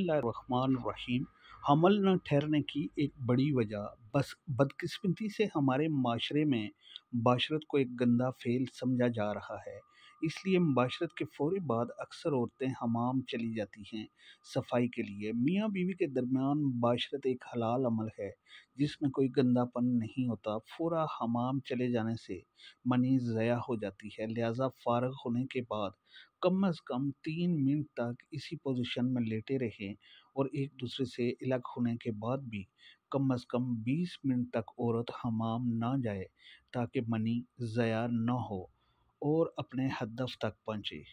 रहीम हमल न ठहरने की एक बड़ी वजह बस बदकस्मती से हमारे माशरे में बाशरत को एक गंदा फेल समझा जा रहा है इसलिए मुबाशरत के फौरी बाद अक्सर औरतें हमाम चली जाती हैं सफाई के लिए मियाँ बीवी के दरमियान मुबाशरत एक हलाल अमल है जिसमें कोई गंदापन नहीं होता फौरा हमाम चले जाने से मनी ज़या हो जाती है लिहाजा फारग होने के बाद कम अज़ कम तीन मिनट तक इसी पोजिशन में लेटे रहें और एक दूसरे से अलग होने के बाद भी कम अज़ कम 20 मिनट तक औरत हमाम ना जाए ताकि मनी ज़या ना हो और अपने हदफ तक पहुँची